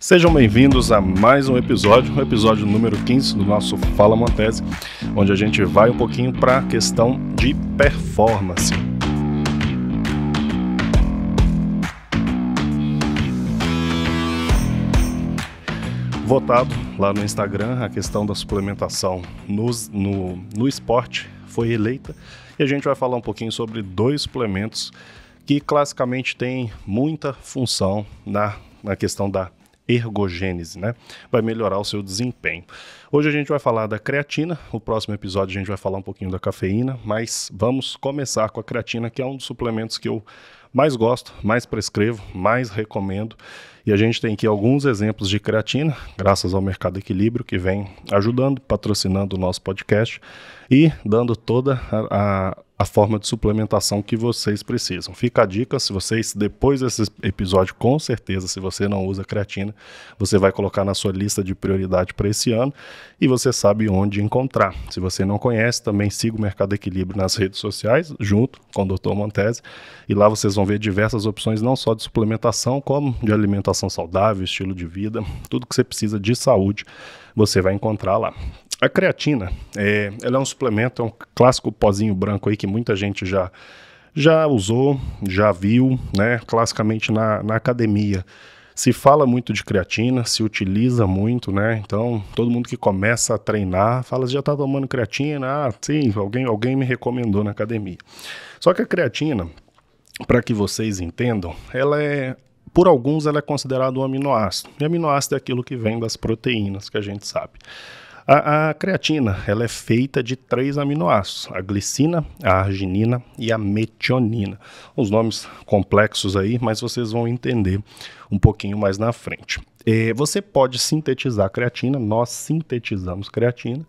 Sejam bem-vindos a mais um episódio, o episódio número 15 do nosso Fala Montese, onde a gente vai um pouquinho para a questão de performance. Votado lá no Instagram, a questão da suplementação no, no esporte foi eleita e a gente vai falar um pouquinho sobre dois suplementos que classicamente têm muita função na, na questão da ergogênese, né? Vai melhorar o seu desempenho. Hoje a gente vai falar da creatina, o próximo episódio a gente vai falar um pouquinho da cafeína, mas vamos começar com a creatina, que é um dos suplementos que eu mais gosto, mais prescrevo, mais recomendo. E a gente tem aqui alguns exemplos de creatina, graças ao Mercado Equilíbrio, que vem ajudando, patrocinando o nosso podcast e dando toda a, a a forma de suplementação que vocês precisam. Fica a dica, se vocês, depois desse episódio, com certeza, se você não usa creatina, você vai colocar na sua lista de prioridade para esse ano e você sabe onde encontrar. Se você não conhece, também siga o Mercado Equilíbrio nas redes sociais, junto com o Dr. Montese, e lá vocês vão ver diversas opções, não só de suplementação, como de alimentação saudável, estilo de vida, tudo que você precisa de saúde, você vai encontrar lá. A creatina, é, ela é um suplemento, é um clássico pozinho branco aí que muita gente já já usou, já viu, né? Classicamente na, na academia. Se fala muito de creatina, se utiliza muito, né? Então, todo mundo que começa a treinar fala: já tá tomando creatina? Ah, sim, alguém, alguém me recomendou na academia. Só que a creatina, para que vocês entendam, ela é. Por alguns, ela é considerada um aminoácido. E aminoácido é aquilo que vem das proteínas, que a gente sabe. A, a, creatina ela é feita de três aminoácidos: a glicina, a arginina e a metionina. Os nomes complexos aí, mas vocês vão entender um pouquinho mais na frente. É, você pode sintetizar creatina, nós sintetizamos creatina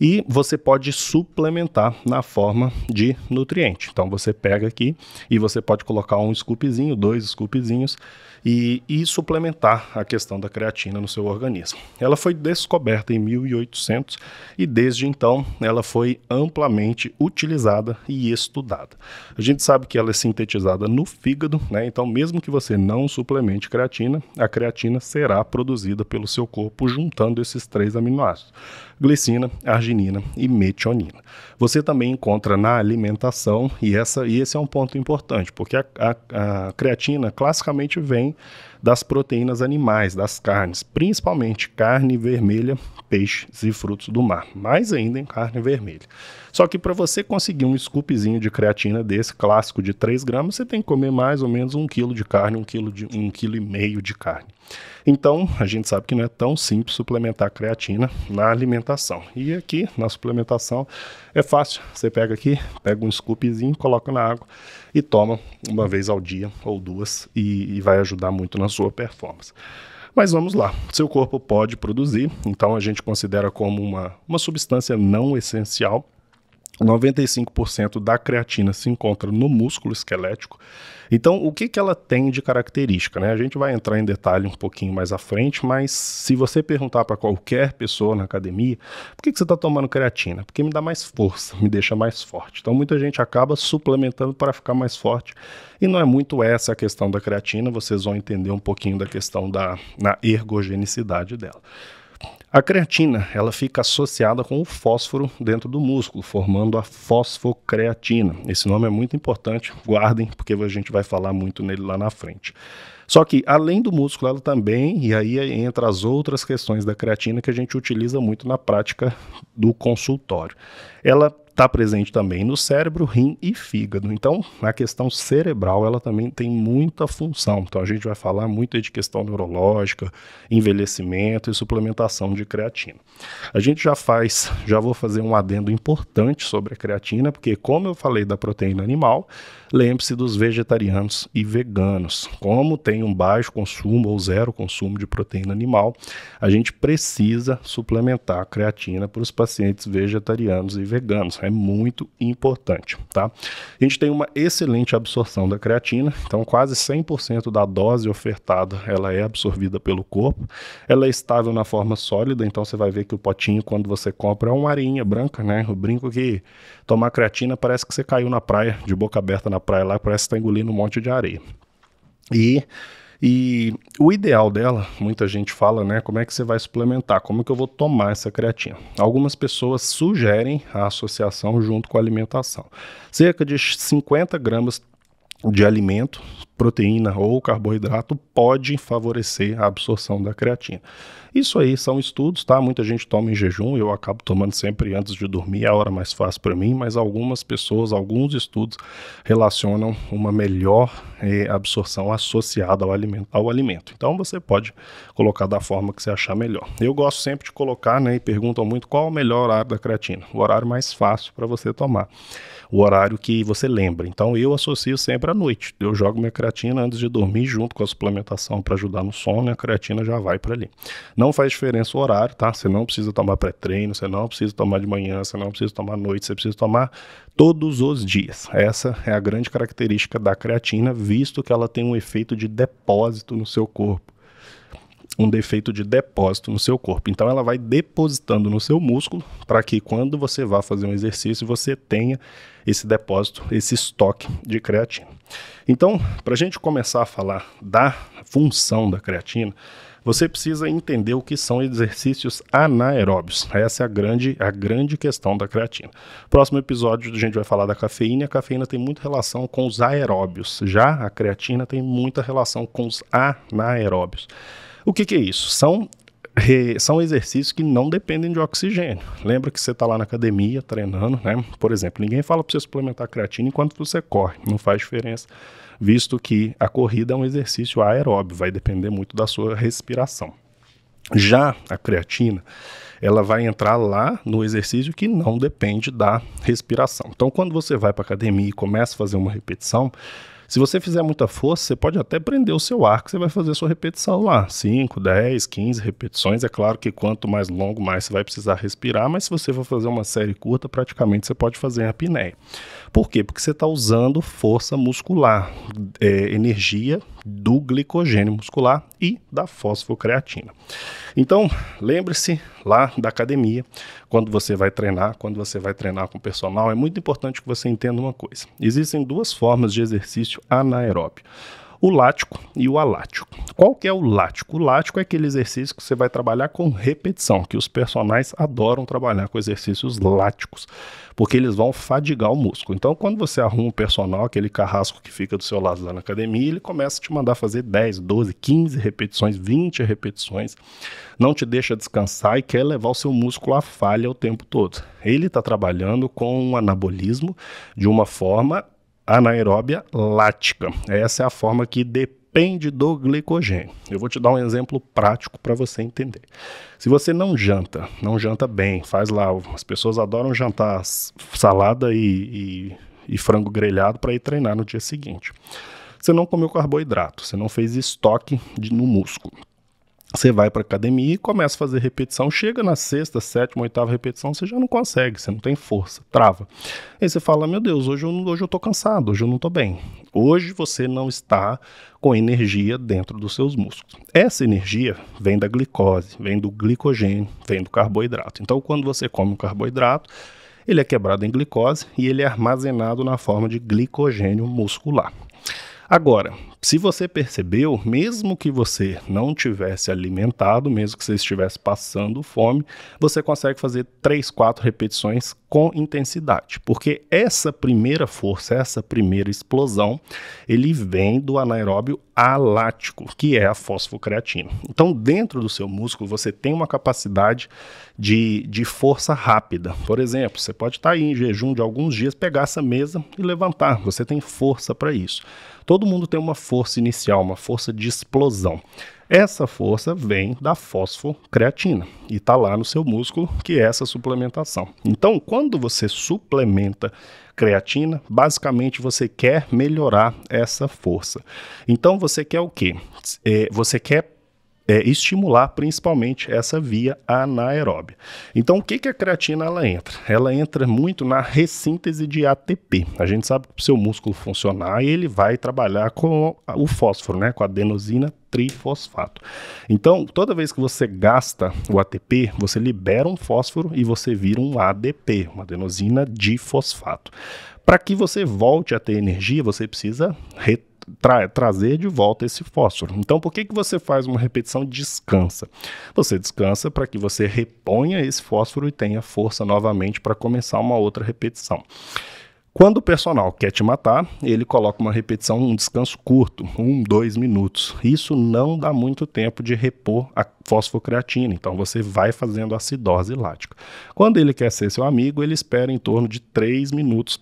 e você pode suplementar na forma de nutriente. Então você pega aqui e você pode colocar um scoopzinho, dois scoopzinhos e, e suplementar a questão da creatina no seu organismo. Ela foi descoberta em 1800 e desde então ela foi amplamente utilizada e estudada. A gente sabe que ela é sintetizada no fígado, né? Então mesmo que você não suplemente creatina, a creatina será produzida pelo seu corpo juntando esses três aminoácidos: glicina, arginina e metionina. Você também encontra na alimentação, e, essa, e esse é um ponto importante, porque a, a, a creatina classicamente vem das proteínas animais, das carnes, principalmente carne vermelha, peixes e frutos do mar, mais ainda em carne vermelha. Só que para você conseguir um scoopzinho de creatina desse clássico de 3 gramas, você tem que comer mais ou menos um quilo de carne, um quilo de um quilo e meio de carne. Então, a gente sabe que não é tão simples suplementar creatina na alimentação. E aqui, na suplementação, é fácil. Você pega aqui, pega um scoopzinho, coloca na água e toma uma vez ao dia ou duas e, e vai ajudar muito na sua performance. Mas vamos lá, seu corpo pode produzir, então a gente considera como uma, uma substância não essencial 95% da creatina se encontra no músculo esquelético. Então, o que, que ela tem de característica? Né? A gente vai entrar em detalhe um pouquinho mais à frente, mas se você perguntar para qualquer pessoa na academia, por que, que você está tomando creatina? Porque me dá mais força, me deixa mais forte. Então, muita gente acaba suplementando para ficar mais forte. E não é muito essa a questão da creatina, vocês vão entender um pouquinho da questão da na ergogenicidade dela. A creatina, ela fica associada com o fósforo dentro do músculo, formando a fosfocreatina. Esse nome é muito importante, guardem, porque a gente vai falar muito nele lá na frente. Só que além do músculo, ela também, e aí entra as outras questões da creatina que a gente utiliza muito na prática do consultório ela está presente também no cérebro, rim e fígado. Então, a questão cerebral, ela também tem muita função. Então, a gente vai falar muito de questão neurológica, envelhecimento e suplementação de creatina. A gente já faz, já vou fazer um adendo importante sobre a creatina, porque como eu falei da proteína animal, lembre-se dos vegetarianos e veganos. Como tem um baixo consumo ou zero consumo de proteína animal, a gente precisa suplementar a creatina para os pacientes vegetarianos e veganos. É muito importante, tá? A gente tem uma excelente absorção da creatina, então quase 100% da dose ofertada ela é absorvida pelo corpo. Ela é estável na forma sólida, então você vai ver que o potinho quando você compra é uma areinha branca, né? Eu brinco que tomar creatina parece que você caiu na praia, de boca aberta na praia lá, parece que está engolindo um monte de areia. E e o ideal dela, muita gente fala, né? Como é que você vai suplementar? Como é que eu vou tomar essa creatina? Algumas pessoas sugerem a associação junto com a alimentação. Cerca de 50 gramas de alimento, proteína ou carboidrato, pode favorecer a absorção da creatina. Isso aí são estudos, tá? Muita gente toma em jejum, eu acabo tomando sempre antes de dormir, é a hora mais fácil para mim, mas algumas pessoas, alguns estudos relacionam uma melhor eh, absorção associada ao alimento, ao alimento. Então você pode colocar da forma que você achar melhor. Eu gosto sempre de colocar, né? E perguntam muito qual é o melhor horário da creatina, o horário mais fácil para você tomar o horário que você lembra. Então eu associo sempre à noite. Eu jogo minha creatina antes de dormir junto com a suplementação para ajudar no sono, e a creatina já vai para ali. Não faz diferença o horário, tá? Você não precisa tomar pré-treino, você não precisa tomar de manhã, você não precisa tomar à noite, você precisa tomar todos os dias. Essa é a grande característica da creatina, visto que ela tem um efeito de depósito no seu corpo um defeito de depósito no seu corpo. Então ela vai depositando no seu músculo para que quando você vá fazer um exercício você tenha esse depósito, esse estoque de creatina. Então, para a gente começar a falar da função da creatina, você precisa entender o que são exercícios anaeróbios. Essa é a grande, a grande questão da creatina. Próximo episódio a gente vai falar da cafeína. A cafeína tem muita relação com os aeróbios. Já a creatina tem muita relação com os anaeróbios. O que, que é isso? São, são exercícios que não dependem de oxigênio. Lembra que você está lá na academia treinando, né? Por exemplo, ninguém fala para você suplementar creatina enquanto você corre, não faz diferença, visto que a corrida é um exercício aeróbio, vai depender muito da sua respiração. Já a creatina, ela vai entrar lá no exercício que não depende da respiração. Então, quando você vai para academia e começa a fazer uma repetição, se você fizer muita força, você pode até prender o seu arco, você vai fazer a sua repetição lá, 5, 10, 15 repetições. É claro que quanto mais longo, mais você vai precisar respirar, mas se você for fazer uma série curta, praticamente você pode fazer a apneia. Por quê? Porque você está usando força muscular, é, energia do glicogênio muscular e da fosfocreatina. Então, lembre-se lá da academia, quando você vai treinar, quando você vai treinar com personal, é muito importante que você entenda uma coisa. Existem duas formas de exercício anaeróbio o lático e o alático. Qual que é o lático? O lático é aquele exercício que você vai trabalhar com repetição, que os personagens adoram trabalhar com exercícios láticos, porque eles vão fadigar o músculo. Então, quando você arruma um personal, aquele carrasco que fica do seu lado lá na academia, ele começa a te mandar fazer 10, 12, 15 repetições, 20 repetições, não te deixa descansar e quer levar o seu músculo à falha o tempo todo. Ele está trabalhando com um anabolismo de uma forma anaeróbia lática. Essa é a forma que depende do glicogênio. Eu vou te dar um exemplo prático para você entender. Se você não janta, não janta bem, faz lá, as pessoas adoram jantar salada e, e, e frango grelhado para ir treinar no dia seguinte. Você não comeu carboidrato, você não fez estoque de, no músculo. Você vai para academia e começa a fazer repetição, chega na sexta, sétima, oitava repetição, você já não consegue, você não tem força, trava. Aí você fala: "Meu Deus, hoje eu hoje eu tô cansado, hoje eu não tô bem". Hoje você não está com energia dentro dos seus músculos. Essa energia vem da glicose, vem do glicogênio, vem do carboidrato. Então, quando você come um carboidrato, ele é quebrado em glicose e ele é armazenado na forma de glicogênio muscular. Agora, se você percebeu, mesmo que você não tivesse alimentado, mesmo que você estivesse passando fome, você consegue fazer 3, 4 repetições com intensidade, porque essa primeira força, essa primeira explosão, ele vem do anaeróbio alático, que é a fosfocreatina. Então, dentro do seu músculo, você tem uma capacidade de, de força rápida. Por exemplo, você pode estar tá aí em jejum de alguns dias, pegar essa mesa e levantar. Você tem força para isso. Todo mundo tem uma força inicial, uma força de explosão. Essa força vem da fosfocreatina e está lá no seu músculo, que é essa suplementação. Então, quando você suplementa creatina, basicamente você quer melhorar essa força. Então, você quer o quê? É, você quer é, estimular principalmente essa via anaeróbia. Então, o que, que a creatina ela entra? Ela entra muito na ressíntese de ATP. A gente sabe que para o seu músculo funcionar, ele vai trabalhar com o fósforo, né, com a adenosina trifosfato. Então, toda vez que você gasta o ATP, você libera um fósforo e você vira um ADP, uma adenosina difosfato. Para que você volte a ter energia, você precisa tra trazer de volta esse fósforo. Então, por que, que você faz uma repetição de descansa? Você descansa para que você reponha esse fósforo e tenha força novamente para começar uma outra repetição. Quando o personal quer te matar, ele coloca uma repetição, um descanso curto, um, dois minutos. Isso não dá muito tempo de repor a fosfocreatina, então você vai fazendo acidose lática. Quando ele quer ser seu amigo, ele espera em torno de três minutos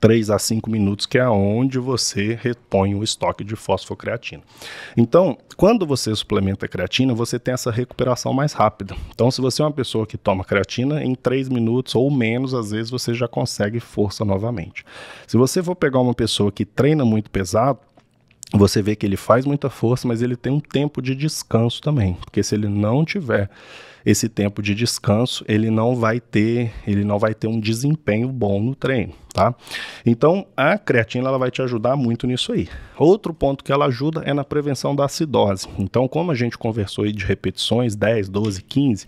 3 a 5 minutos, que é onde você repõe o estoque de fosfocreatina. Então, quando você suplementa creatina, você tem essa recuperação mais rápida. Então, se você é uma pessoa que toma creatina, em 3 minutos ou menos, às vezes você já consegue força novamente. Se você for pegar uma pessoa que treina muito pesado, você vê que ele faz muita força, mas ele tem um tempo de descanso também, porque se ele não tiver esse tempo de descanso, ele não vai ter, ele não vai ter um desempenho bom no treino, tá? Então, a creatina ela vai te ajudar muito nisso aí. Outro ponto que ela ajuda é na prevenção da acidose. Então, como a gente conversou aí de repetições, 10, 12, 15,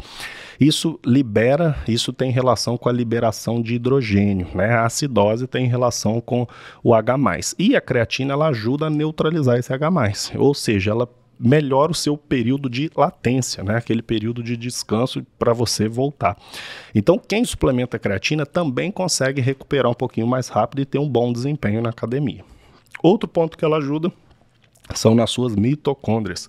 isso libera, isso tem relação com a liberação de hidrogênio, né? A acidose tem relação com o H+. E a creatina ela ajuda a neutralizar esse H+, ou seja, ela melhora o seu período de latência, né? aquele período de descanso para você voltar. Então, quem suplementa creatina também consegue recuperar um pouquinho mais rápido e ter um bom desempenho na academia. Outro ponto que ela ajuda são nas suas mitocôndrias.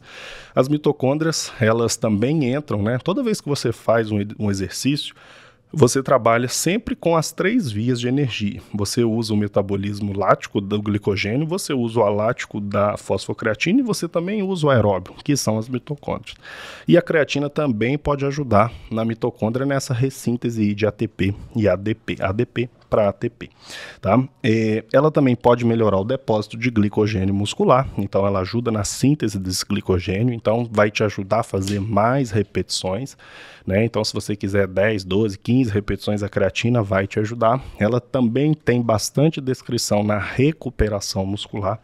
As mitocôndrias, elas também entram, né? Toda vez que você faz um, um exercício, você trabalha sempre com as três vias de energia. Você usa o metabolismo lático do glicogênio, você usa o alático da fosfocreatina e você também usa o aeróbio, que são as mitocôndrias. E a creatina também pode ajudar na mitocôndria nessa ressíntese de ATP e ADP. ADP para ATP. Tá? E ela também pode melhorar o depósito de glicogênio muscular, então ela ajuda na síntese desse glicogênio, então vai te ajudar a fazer mais repetições. Né? Então, se você quiser 10, 12, 15 repetições, a creatina vai te ajudar. Ela também tem bastante descrição na recuperação muscular.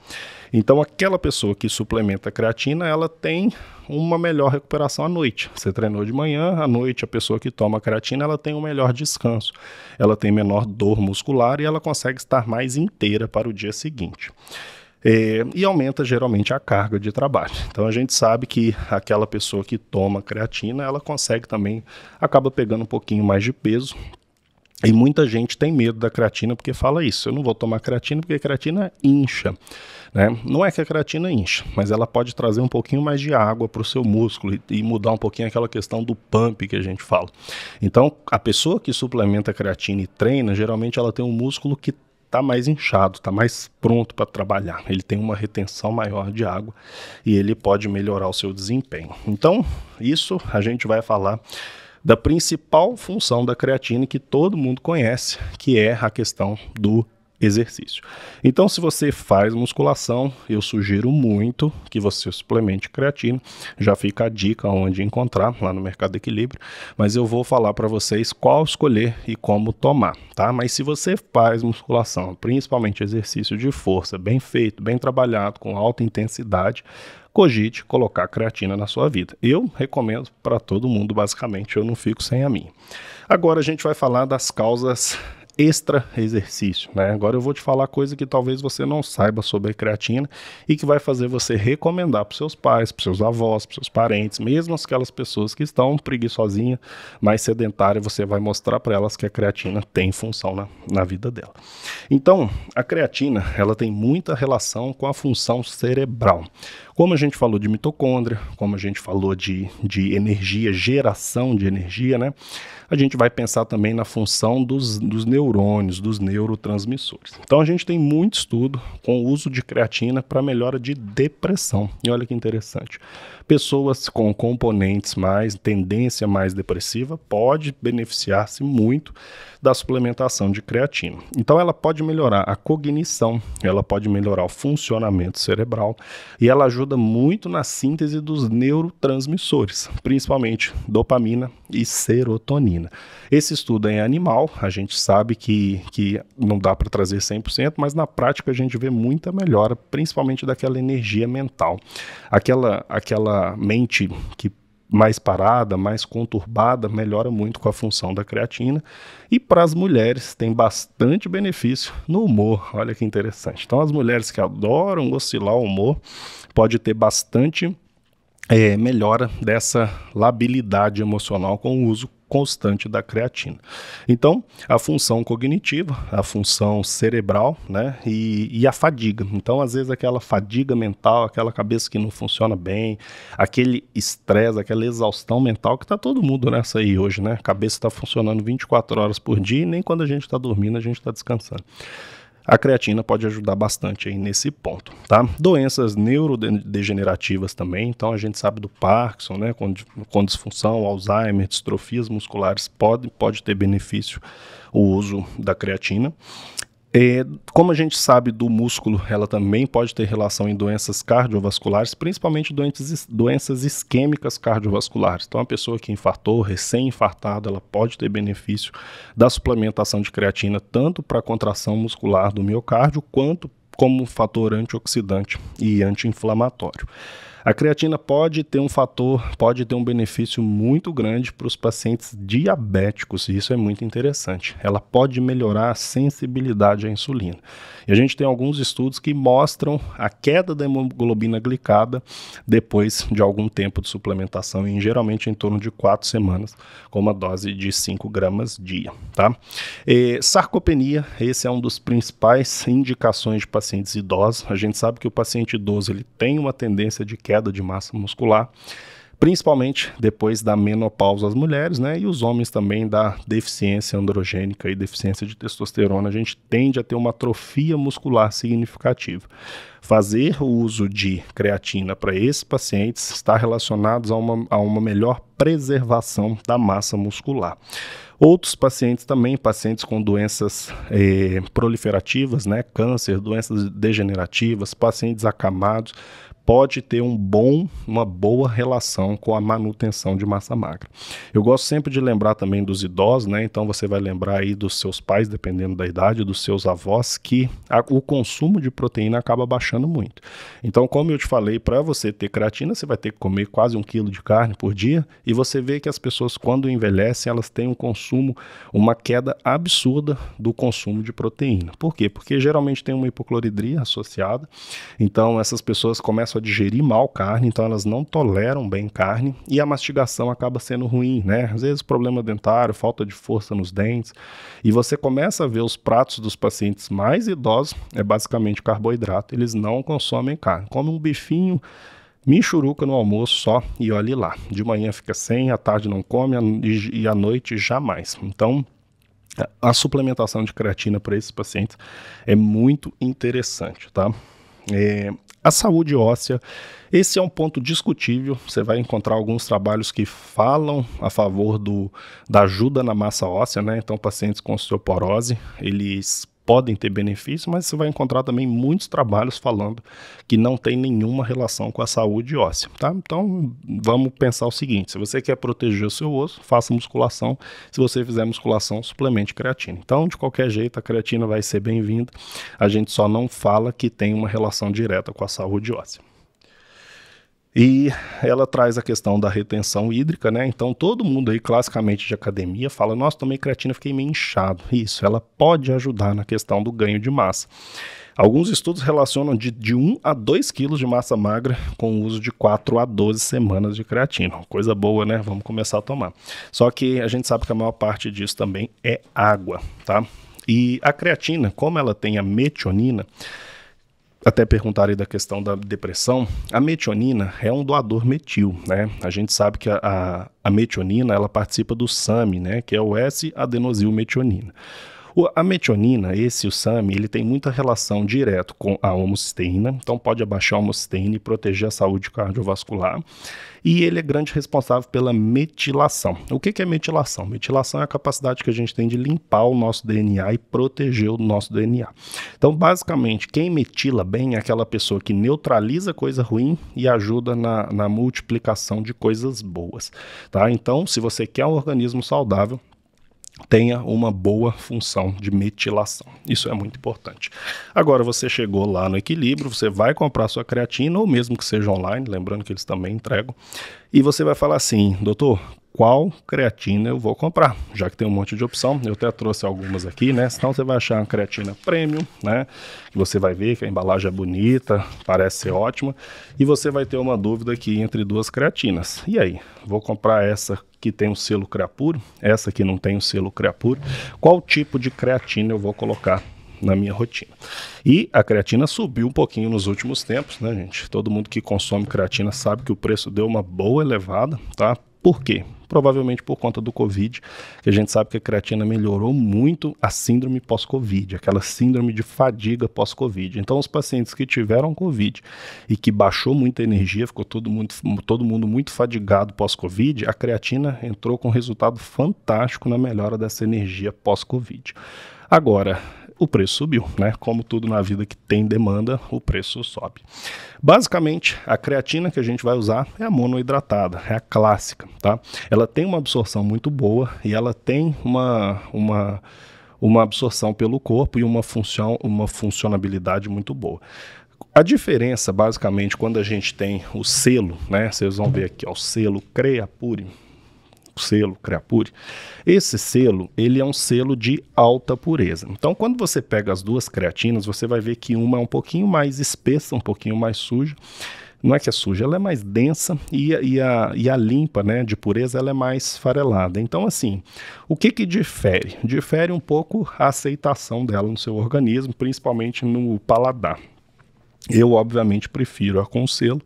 Então, aquela pessoa que suplementa a creatina, ela tem uma melhor recuperação à noite. Você treinou de manhã, à noite a pessoa que toma creatina, ela tem um melhor descanso, ela tem menor dor muscular e ela consegue estar mais inteira para o dia seguinte. É, e aumenta geralmente a carga de trabalho. Então a gente sabe que aquela pessoa que toma creatina, ela consegue também, acaba pegando um pouquinho mais de peso. E muita gente tem medo da creatina porque fala isso. Eu não vou tomar creatina porque creatina incha. Né? Não é que a creatina incha, mas ela pode trazer um pouquinho mais de água para o seu músculo e, e mudar um pouquinho aquela questão do pump que a gente fala. Então, a pessoa que suplementa creatina e treina, geralmente ela tem um músculo que está mais inchado, está mais pronto para trabalhar. Ele tem uma retenção maior de água e ele pode melhorar o seu desempenho. Então, isso a gente vai falar da principal função da creatina que todo mundo conhece, que é a questão do exercício. Então, se você faz musculação, eu sugiro muito que você suplemente creatina. Já fica a dica onde encontrar lá no Mercado Equilíbrio, mas eu vou falar para vocês qual escolher e como tomar, tá? Mas se você faz musculação, principalmente exercício de força, bem feito, bem trabalhado, com alta intensidade, cogite colocar creatina na sua vida. Eu recomendo para todo mundo, basicamente, eu não fico sem a minha. Agora a gente vai falar das causas extra exercício, né? Agora eu vou te falar coisa que talvez você não saiba sobre creatina e que vai fazer você recomendar para seus pais, para seus avós, para seus parentes, mesmo aquelas pessoas que estão preguiçosinha, mais sedentária, você vai mostrar para elas que a creatina tem função na, na vida dela. Então, a creatina, ela tem muita relação com a função cerebral. Como a gente falou de mitocôndria, como a gente falou de, de energia, geração de energia, né? A gente vai pensar também na função dos, dos neurônios, dos neurotransmissores. Então a gente tem muito estudo com o uso de creatina para melhora de depressão. E olha que interessante pessoas com componentes mais, tendência mais depressiva, pode beneficiar-se muito da suplementação de creatina. Então, ela pode melhorar a cognição, ela pode melhorar o funcionamento cerebral e ela ajuda muito na síntese dos neurotransmissores, principalmente dopamina e serotonina. Esse estudo é em animal, a gente sabe que, que não dá para trazer 100%, mas na prática a gente vê muita melhora, principalmente daquela energia mental. Aquela, aquela mente que mais parada, mais conturbada, melhora muito com a função da creatina. E para as mulheres tem bastante benefício no humor. Olha que interessante. Então, as mulheres que adoram oscilar o humor pode ter bastante é, melhora dessa labilidade emocional com o uso constante da creatina. Então, a função cognitiva, a função cerebral, né, e, e, a fadiga. Então, às vezes, aquela fadiga mental, aquela cabeça que não funciona bem, aquele estresse, aquela exaustão mental que está todo mundo nessa aí hoje, né? A cabeça está funcionando 24 horas por dia e nem quando a gente está dormindo a gente está descansando. A creatina pode ajudar bastante aí nesse ponto, tá? Doenças neurodegenerativas também, então a gente sabe do Parkinson, né, com, com disfunção, Alzheimer, distrofias musculares, pode, pode ter benefício o uso da creatina. É, como a gente sabe do músculo, ela também pode ter relação em doenças cardiovasculares, principalmente doenças, doenças isquêmicas cardiovasculares. Então, a pessoa que infartou, recém-infartada, ela pode ter benefício da suplementação de creatina, tanto para a contração muscular do miocárdio, quanto como fator antioxidante e anti-inflamatório. A creatina pode ter um fator, pode ter um benefício muito grande para os pacientes diabéticos, e isso é muito interessante. Ela pode melhorar a sensibilidade à insulina. E a gente tem alguns estudos que mostram a queda da hemoglobina glicada depois de algum tempo de suplementação, e geralmente em torno de quatro semanas, com uma dose de 5 gramas dia. Tá? E sarcopenia, esse é um dos principais indicações de pacientes idosos. A gente sabe que o paciente idoso ele tem uma tendência de queda queda de massa muscular, principalmente depois da menopausa as mulheres, né? E os homens também da deficiência androgênica e deficiência de testosterona, a gente tende a ter uma atrofia muscular significativa. Fazer o uso de creatina para esses pacientes está relacionado a uma, a uma melhor preservação da massa muscular. Outros pacientes também, pacientes com doenças eh, proliferativas, né, câncer, doenças degenerativas, pacientes acamados, pode ter um bom, uma boa relação com a manutenção de massa magra. Eu gosto sempre de lembrar também dos idosos, né? Então você vai lembrar aí dos seus pais, dependendo da idade, dos seus avós, que a, o consumo de proteína acaba baixando muito. Então, como eu te falei, para você ter creatina, você vai ter que comer quase um quilo de carne por dia e você vê que as pessoas, quando envelhecem, elas têm um consumo, uma queda absurda do consumo de proteína. Por quê? Porque geralmente tem uma hipocloridria associada. Então, essas pessoas começam processo a digerir mal carne, então elas não toleram bem carne e a mastigação acaba sendo ruim, né? Às vezes problema dentário, falta de força nos dentes. E você começa a ver os pratos dos pacientes mais idosos, é basicamente carboidrato, eles não consomem carne. Comem um bifinho, Michuruca no almoço só e olhe lá. De manhã fica sem, à tarde não come e à noite jamais. Então, a suplementação de creatina para esses pacientes é muito interessante, tá? É, a saúde óssea, esse é um ponto discutível. Você vai encontrar alguns trabalhos que falam a favor do, da ajuda na massa óssea, né? Então, pacientes com osteoporose, eles podem ter benefício, mas você vai encontrar também muitos trabalhos falando que não tem nenhuma relação com a saúde óssea, tá? Então, vamos pensar o seguinte, se você quer proteger o seu osso, faça musculação. Se você fizer musculação, suplemente creatina. Então, de qualquer jeito, a creatina vai ser bem-vinda. A gente só não fala que tem uma relação direta com a saúde óssea. E ela traz a questão da retenção hídrica, né? Então todo mundo aí, classicamente de academia, fala: nossa, tomei creatina, fiquei meio inchado. Isso, ela pode ajudar na questão do ganho de massa. Alguns estudos relacionam de, de 1 a 2 quilos de massa magra com o uso de 4 a 12 semanas de creatina. Coisa boa, né? Vamos começar a tomar. Só que a gente sabe que a maior parte disso também é água, tá? E a creatina, como ela tem a metionina, até perguntarem da questão da depressão, a metionina é um doador metil, né? A gente sabe que a, a, a metionina, ela participa do SAMe, né? Que é o S-adenosilmetionina. metionina a metionina, esse, o SAMI, ele tem muita relação direta com a homocisteína, então pode abaixar a homocisteína e proteger a saúde cardiovascular. E ele é grande responsável pela metilação. O que, que é metilação? Metilação é a capacidade que a gente tem de limpar o nosso DNA e proteger o nosso DNA. Então, basicamente, quem metila bem é aquela pessoa que neutraliza coisa ruim e ajuda na, na multiplicação de coisas boas. Tá? Então, se você quer um organismo saudável, tenha uma boa função de metilação. Isso é muito importante. Agora você chegou lá no equilíbrio, você vai comprar sua creatina ou mesmo que seja online, lembrando que eles também entregam, e você vai falar assim: "Doutor, qual creatina eu vou comprar, já que tem um monte de opção. Eu até trouxe algumas aqui, né? Senão você vai achar uma creatina premium, né? Que você vai ver que a embalagem é bonita, parece ser ótima, e você vai ter uma dúvida aqui entre duas creatinas. E aí, vou comprar essa que tem o selo Creapuro, essa que não tem o selo Creapuro. Qual tipo de creatina eu vou colocar na minha rotina. E a creatina subiu um pouquinho nos últimos tempos, né, gente? Todo mundo que consome creatina sabe que o preço deu uma boa elevada, tá? Por quê? provavelmente por conta do Covid, que a gente sabe que a creatina melhorou muito a síndrome pós-Covid, aquela síndrome de fadiga pós-Covid. Então, os pacientes que tiveram Covid e que baixou muita energia, ficou todo mundo, todo mundo muito fadigado pós-Covid, a creatina entrou com um resultado fantástico na melhora dessa energia pós-Covid. Agora, o preço subiu, né? Como tudo na vida que tem demanda, o preço sobe. Basicamente, a creatina que a gente vai usar é a mono-hidratada, é a clássica, tá? Ela tem uma absorção muito boa e ela tem uma uma uma absorção pelo corpo e uma função, uma funcionabilidade muito boa. A diferença, basicamente, quando a gente tem o selo, né? Vocês vão ver aqui, ó, o selo Creapure, selo Creapure, esse selo ele é um selo de alta pureza. Então, quando você pega as duas creatinas, você vai ver que uma é um pouquinho mais espessa, um pouquinho mais suja. Não é que é suja, ela é mais densa e, e, a, e a limpa né, de pureza ela é mais farelada. Então, assim, o que, que difere? Difere um pouco a aceitação dela no seu organismo, principalmente no paladar. Eu, obviamente, prefiro aconselho,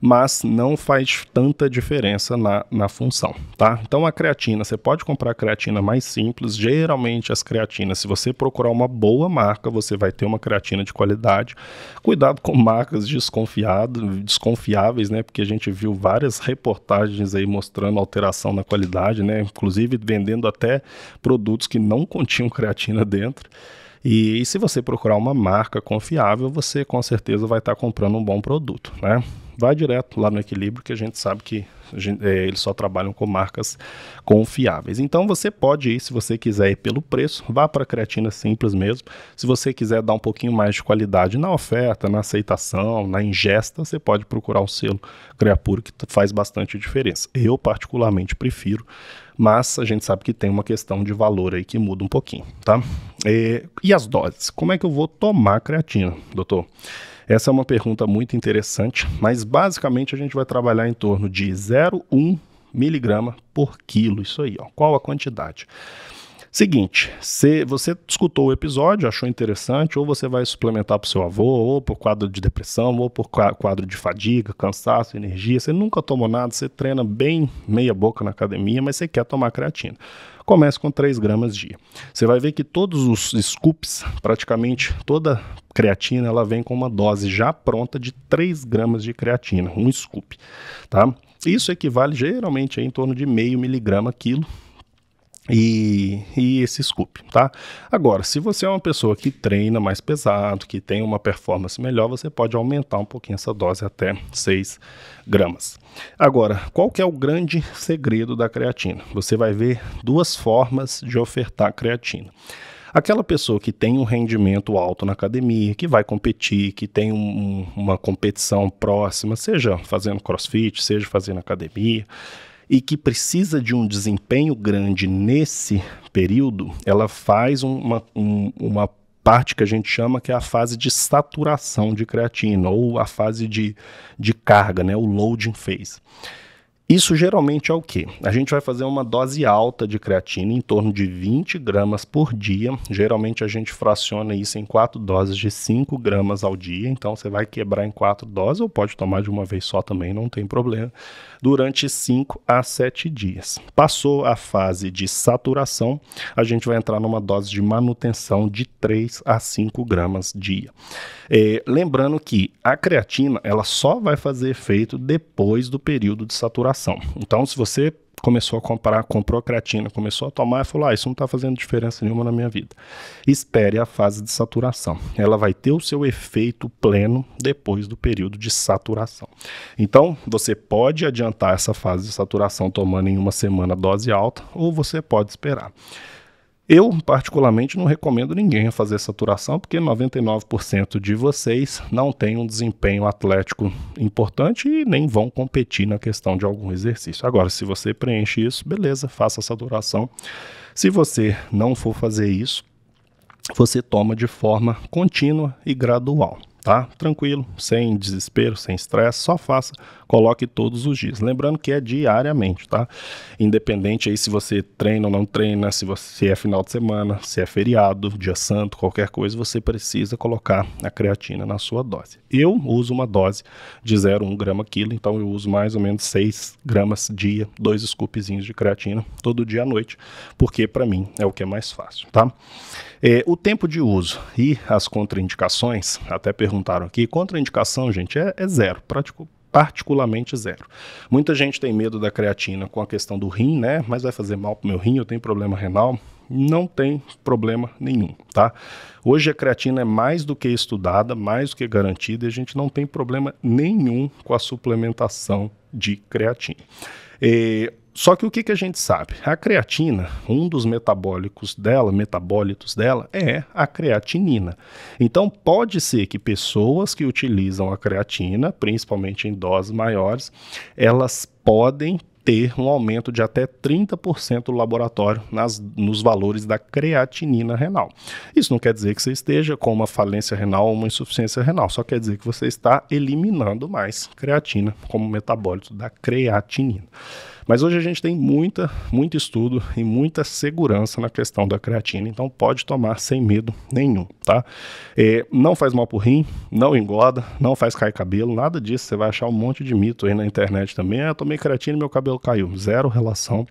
mas não faz tanta diferença na, na função, tá? Então, a creatina, você pode comprar creatina mais simples. Geralmente, as creatinas, se você procurar uma boa marca, você vai ter uma creatina de qualidade. Cuidado com marcas desconfiado, desconfiáveis, né? Porque a gente viu várias reportagens aí mostrando alteração na qualidade, né? Inclusive, vendendo até produtos que não continham creatina dentro. E, e se você procurar uma marca confiável, você com certeza vai estar tá comprando um bom produto, né? Vai direto lá no equilíbrio, que a gente sabe que gente, é, eles só trabalham com marcas confiáveis. Então você pode ir, se você quiser ir pelo preço, vá para a creatina simples mesmo. Se você quiser dar um pouquinho mais de qualidade na oferta, na aceitação, na ingesta, você pode procurar o selo Creapuro, que faz bastante diferença. Eu, particularmente, prefiro mas a gente sabe que tem uma questão de valor aí que muda um pouquinho, tá? E, é, e as doses? Como é que eu vou tomar creatina, doutor? Essa é uma pergunta muito interessante, mas basicamente a gente vai trabalhar em torno de 0,1 miligrama por quilo, isso aí, ó. Qual a quantidade? Seguinte, se você escutou o episódio, achou interessante, ou você vai suplementar para o seu avô, ou por quadro de depressão, ou por quadro de fadiga, cansaço, energia. Você nunca tomou nada, você treina bem meia boca na academia, mas você quer tomar creatina. Comece com 3 gramas dia. Você vai ver que todos os scoops, praticamente toda creatina, ela vem com uma dose já pronta de 3 gramas de creatina, um scoop, tá? Isso equivale geralmente em torno de meio miligrama quilo e, e, esse scoop, tá? Agora, se você é uma pessoa que treina mais pesado, que tem uma performance melhor, você pode aumentar um pouquinho essa dose até 6 gramas. Agora, qual que é o grande segredo da creatina? Você vai ver duas formas de ofertar creatina. Aquela pessoa que tem um rendimento alto na academia, que vai competir, que tem um, uma competição próxima, seja fazendo crossfit, seja fazendo academia, e que precisa de um desempenho grande nesse período, ela faz uma, um, uma parte que a gente chama que é a fase de saturação de creatina ou a fase de, de carga, né, o loading phase. Isso geralmente é o que? A gente vai fazer uma dose alta de creatina, em torno de 20 gramas por dia. Geralmente a gente fraciona isso em quatro doses de 5 gramas ao dia. Então você vai quebrar em quatro doses, ou pode tomar de uma vez só também, não tem problema, durante 5 a 7 dias. Passou a fase de saturação, a gente vai entrar numa dose de manutenção de 3 a 5 gramas dia. É, lembrando que a creatina ela só vai fazer efeito depois do período de saturação. Então, se você começou a comprar, comprou creatina, começou a tomar e falou: ah, isso não está fazendo diferença nenhuma na minha vida. Espere a fase de saturação. Ela vai ter o seu efeito pleno depois do período de saturação. Então, você pode adiantar essa fase de saturação tomando em uma semana dose alta, ou você pode esperar. Eu, particularmente, não recomendo ninguém a fazer saturação, porque 99% de vocês não tem um desempenho atlético importante e nem vão competir na questão de algum exercício. Agora, se você preenche isso, beleza, faça a saturação. Se você não for fazer isso, você toma de forma contínua e gradual tá? Tranquilo, sem desespero, sem estresse, só faça, coloque todos os dias. Lembrando que é diariamente, tá? Independente aí se você treina ou não treina, se você é final de semana, se é feriado, dia santo, qualquer coisa, você precisa colocar a creatina na sua dose. Eu uso uma dose de 0,1 grama quilo, então eu uso mais ou menos 6 gramas dia, dois scoopzinhos de creatina todo dia à noite, porque para mim é o que é mais fácil, tá? É, o tempo de uso e as contraindicações, até perguntaram aqui, contraindicação, gente, é, é zero, prático, particularmente zero. Muita gente tem medo da creatina com a questão do rim, né? Mas vai fazer mal pro meu rim, eu tenho problema renal. Não tem problema nenhum, tá? Hoje a creatina é mais do que estudada, mais do que garantida, e a gente não tem problema nenhum com a suplementação de creatina. E é, só que o que, que a gente sabe? A creatina, um dos metabólicos dela, metabólitos dela, é a creatinina. Então pode ser que pessoas que utilizam a creatina, principalmente em doses maiores, elas podem ter um aumento de até 30% do laboratório nas, nos valores da creatinina renal. Isso não quer dizer que você esteja com uma falência renal ou uma insuficiência renal, só quer dizer que você está eliminando mais creatina como metabólito da creatinina. Mas hoje a gente tem muita, muito estudo e muita segurança na questão da creatina, então pode tomar sem medo nenhum, tá? É, não faz mal pro rim, não engorda, não faz cair cabelo, nada disso. Você vai achar um monte de mito aí na internet também. Ah, tomei creatina e meu cabelo caiu. Zero relação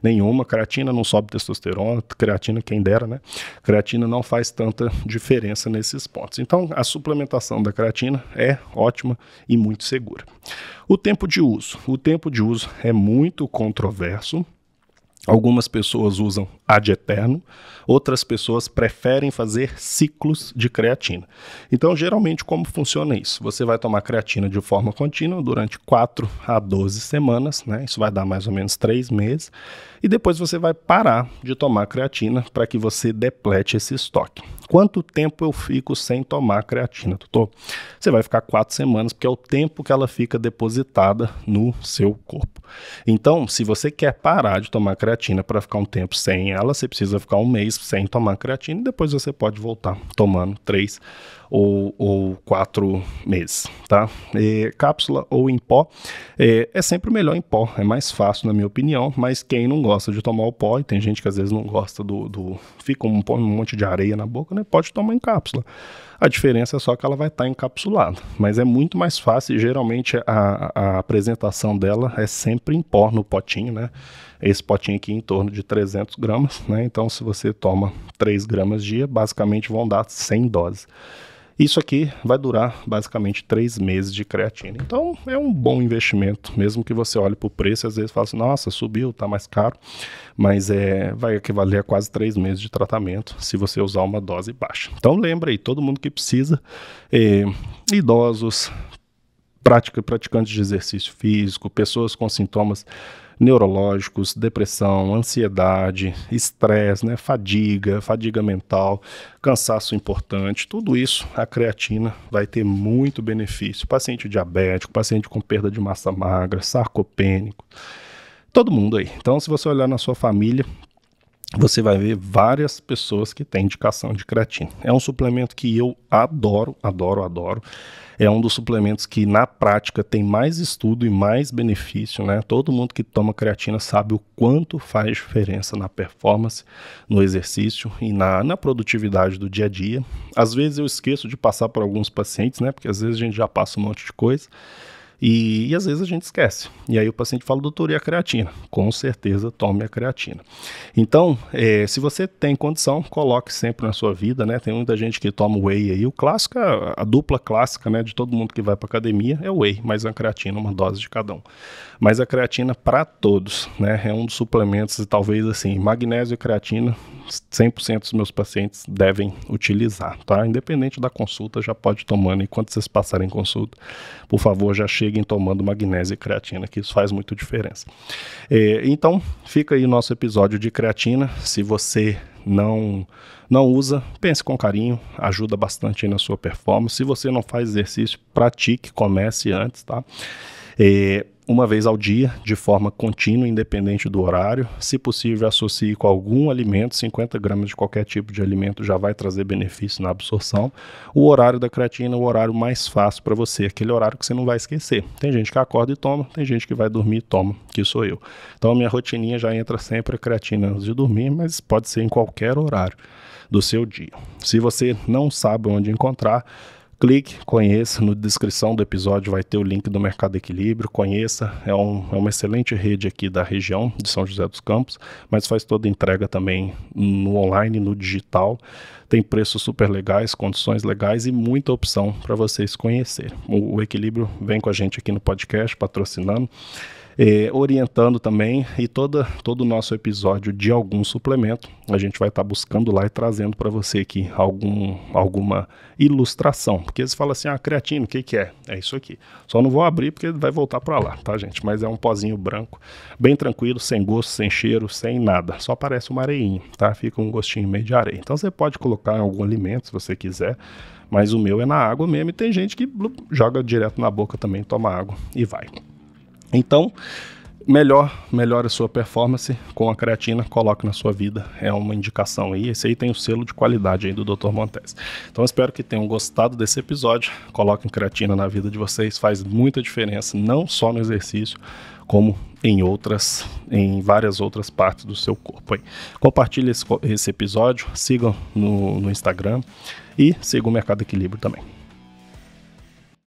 nenhuma. Creatina não sobe testosterona, creatina quem dera, né? Creatina não faz tanta diferença nesses pontos. Então, a suplementação da creatina é ótima e muito segura. O tempo de uso. O tempo de uso é muito muito controverso. Algumas pessoas usam ad eterno. Outras pessoas preferem fazer ciclos de creatina. Então, geralmente, como funciona isso? Você vai tomar creatina de forma contínua durante 4 a 12 semanas, né? Isso vai dar mais ou menos 3 meses. E depois você vai parar de tomar creatina para que você deplete esse estoque. Quanto tempo eu fico sem tomar creatina, doutor? Você vai ficar 4 semanas, porque é o tempo que ela fica depositada no seu corpo. Então, se você quer parar de tomar creatina para ficar um tempo sem ela, você precisa ficar um mês sem tomar creatina e depois você pode voltar tomando três ou, ou quatro meses, tá? E cápsula ou em pó, é, é sempre melhor em pó, é mais fácil na minha opinião, mas quem não gosta de tomar o pó, e tem gente que às vezes não gosta do... do fica um, um monte de areia na boca, né? Pode tomar em cápsula. A diferença é só que ela vai estar tá encapsulada, mas é muito mais fácil. Geralmente a, a, apresentação dela é sempre em pó no potinho, né? Esse potinho aqui em torno de 300 gramas, né? Então, se você toma 3 gramas dia, basicamente vão dar 100 doses. Isso aqui vai durar basicamente três meses de creatina. Então é um bom investimento, mesmo que você olhe para o preço e às vezes fale assim, nossa, subiu, está mais caro, mas é, vai equivaler a quase três meses de tratamento se você usar uma dose baixa. Então lembra aí, todo mundo que precisa, é, idosos, prática, praticantes de exercício físico, pessoas com sintomas neurológicos, depressão, ansiedade, estresse, né, fadiga, fadiga mental, cansaço importante, tudo isso a creatina vai ter muito benefício. Paciente diabético, paciente com perda de massa magra, sarcopênico, todo mundo aí. Então, se você olhar na sua família, você vai ver várias pessoas que têm indicação de creatina. É um suplemento que eu adoro, adoro, adoro. É um dos suplementos que na prática tem mais estudo e mais benefício, né? Todo mundo que toma creatina sabe o quanto faz diferença na performance, no exercício e na, na produtividade do dia a dia. Às vezes eu esqueço de passar para alguns pacientes, né? Porque às vezes a gente já passa um monte de coisa. E, e, às vezes a gente esquece. E aí o paciente fala, doutor, e a creatina? Com certeza, tome a creatina. Então, é, se você tem condição, coloque sempre na sua vida, né? Tem muita gente que toma whey aí. O clássico, a, a dupla clássica, né, de todo mundo que vai para academia é o whey, mais a creatina, uma dose de cada um. Mas a creatina para todos, né? É um dos suplementos, e talvez assim, magnésio e creatina, 100% dos meus pacientes devem utilizar, tá? Independente da consulta, já pode tomando. Enquanto vocês passarem consulta, por favor, já cheguem tomando magnésio e creatina, que isso faz muito diferença. É, então, fica aí o nosso episódio de creatina. Se você não não usa, pense com carinho, ajuda bastante na sua performance. Se você não faz exercício, pratique, comece antes, tá? É, uma vez ao dia, de forma contínua, independente do horário. Se possível, associe com algum alimento, 50 gramas de qualquer tipo de alimento já vai trazer benefício na absorção. O horário da creatina é o horário mais fácil para você, aquele horário que você não vai esquecer. Tem gente que acorda e toma, tem gente que vai dormir e toma, que sou eu. Então a minha rotininha já entra sempre a creatina antes de dormir, mas pode ser em qualquer horário do seu dia. Se você não sabe onde encontrar, clique, conheça. Na descrição do episódio vai ter o link do Mercado Equilíbrio. Conheça, é, um, é uma excelente rede aqui da região de São José dos Campos, mas faz toda entrega também no online, no digital. Tem preços super legais, condições legais e muita opção para vocês conhecerem. O, o Equilíbrio vem com a gente aqui no podcast, patrocinando. Eh, orientando também e toda, todo o nosso episódio de algum suplemento, a gente vai estar tá buscando lá e trazendo para você aqui algum, alguma ilustração. Porque eles falam assim, ah, creatina, o que, que é? É isso aqui. Só não vou abrir porque vai voltar para lá, tá, gente? Mas é um pozinho branco, bem tranquilo, sem gosto, sem cheiro, sem nada. Só parece uma areinha, tá? Fica um gostinho meio de areia. Então você pode colocar colocar em algum alimento, se você quiser. Mas o meu é na água mesmo. E tem gente que blup, joga direto na boca também, toma água e vai. Então, melhor, melhora a sua performance com a creatina, coloque na sua vida. É uma indicação aí. Esse aí tem o selo de qualidade aí do Dr. Montes. Então espero que tenham gostado desse episódio. Coloquem creatina na vida de vocês, faz muita diferença, não só no exercício, como em outras, em várias outras partes do seu corpo. Aí. Compartilhe esse, esse episódio, sigam no, no Instagram e sigam o Mercado Equilíbrio também.